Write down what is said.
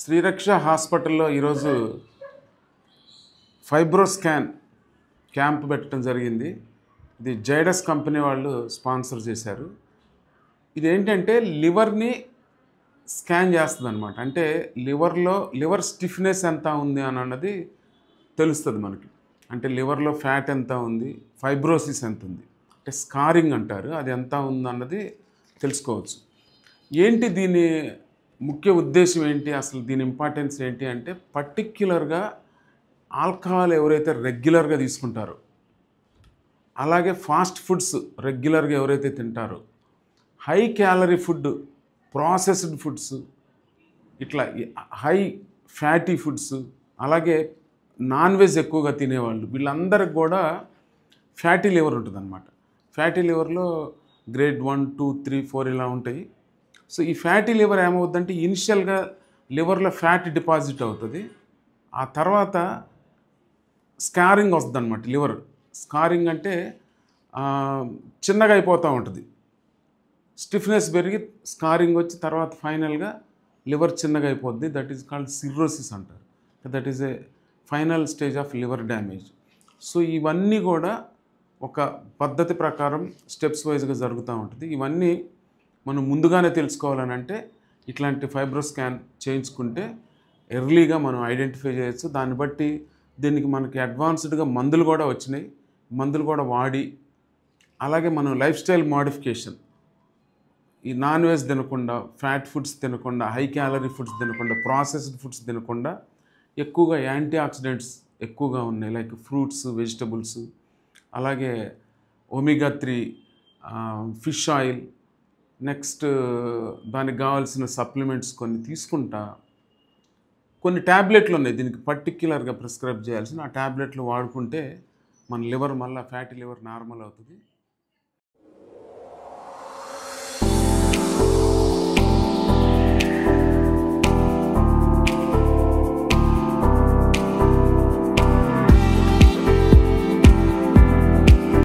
శ్రీరక్ష హాస్పిటల్లో ఈరోజు fibro scan camp పెట్టడం జరిగింది ఇది జైడస్ కంపెనీ వాళ్ళు స్పాన్సర్ చేశారు ఇది ఏంటంటే లివర్ని స్కాన్ చేస్తుంది అనమాట అంటే లివర్లో లివర్ స్టిఫ్నెస్ ఎంత ఉంది అని అన్నది తెలుస్తుంది మనకి అంటే లివర్లో ఫ్యాట్ ఎంత ఉంది ఫైబ్రోసిస్ ఎంత ఉంది అంటే స్కారింగ్ అంటారు అది ఎంత ఉందన్నది తెలుసుకోవచ్చు ఏంటి దీని ముఖ్య ఉద్దేశం ఏంటి అసలు దీని ఇంపార్టెన్స్ ఏంటి అంటే పర్టిక్యులర్గా ఆల్కహాల్ ఎవరైతే రెగ్యులర్గా తీసుకుంటారో అలాగే ఫాస్ట్ ఫుడ్స్ రెగ్యులర్గా ఎవరైతే తింటారో high calorie food processed foods ఇట్లా హై ఫ్యాటీ ఫుడ్స్ అలాగే నాన్ వెజ్ ఎక్కువగా తినేవాళ్ళు వీళ్ళందరికి కూడా ఫ్యాటీ లివర్ ఉంటుందన్నమాట ఫ్యాటీ లివర్లో grade one two three four ఇలా ఉంటాయి సో ఈ ఫ్యాటీ లివర్ ఏమవుతుందంటే ఇనిషియల్గా లివర్లో ఫ్యాట్ డిపాజిట్ అవుతుంది ఆ తర్వాత స్కారింగ్ వస్తుంది అనమాట లివర్ స్కారింగ్ అంటే చిన్నగా అయిపోతూ ఉంటుంది స్టిఫ్నెస్ పెరిగి స్కారింగ్ వచ్చి తర్వాత ఫైనల్గా లివర్ చిన్నగా అయిపోద్ది దట్ ఈజ్ కాల్డ్ సిర్రోసిస్ అంటారు that is a final stage of liver damage so ఇవన్నీ కూడా ఒక పద్ధతి ప్రకారం స్టెప్స్ వైజ్గా జరుగుతూ ఉంటుంది ఇవన్నీ మనం ముందుగానే తెలుసుకోవాలని అంటే ఇట్లాంటి ఫైబ్రో స్కాన్ చేయించుకుంటే ఎర్లీగా మనం ఐడెంటిఫై చేయొచ్చు దాన్ని బట్టి దీనికి మనకి అడ్వాన్స్డ్గా మందులు కూడా వచ్చినాయి మందులు కూడా వాడి అలాగే మనం లైఫ్ స్టైల్ మాడిఫికేషన్ ఈ నాన్ వెజ్ తినకుండా ఫ్యాట్ ఫుడ్స్ తినకుండా హై క్యాలరీ ఫుడ్స్ తినకుండా ప్రాసెస్డ్ ఫుడ్స్ తినకుండా ఎక్కువగా యాంటీ ఆక్సిడెంట్స్ ఎక్కువగా ఉన్నాయి లైక్ ఫ్రూట్స్ వెజిటబుల్స్ అలాగే omega three fish oil next దానికి కావాల్సిన సప్లిమెంట్స్ కొన్ని తీసుకుంటా కొన్ని ట్యాబ్లెట్లు ఉన్నాయి దీనికి పర్టిక్యులర్గా ప్రిస్క్రైబ్ చేయాల్సిన ఆ ట్యాబ్లెట్లు వాడుకుంటే మన లివర్ మళ్ళీ ఫ్యాటీ లివర్ నార్మల్ అవుతుంది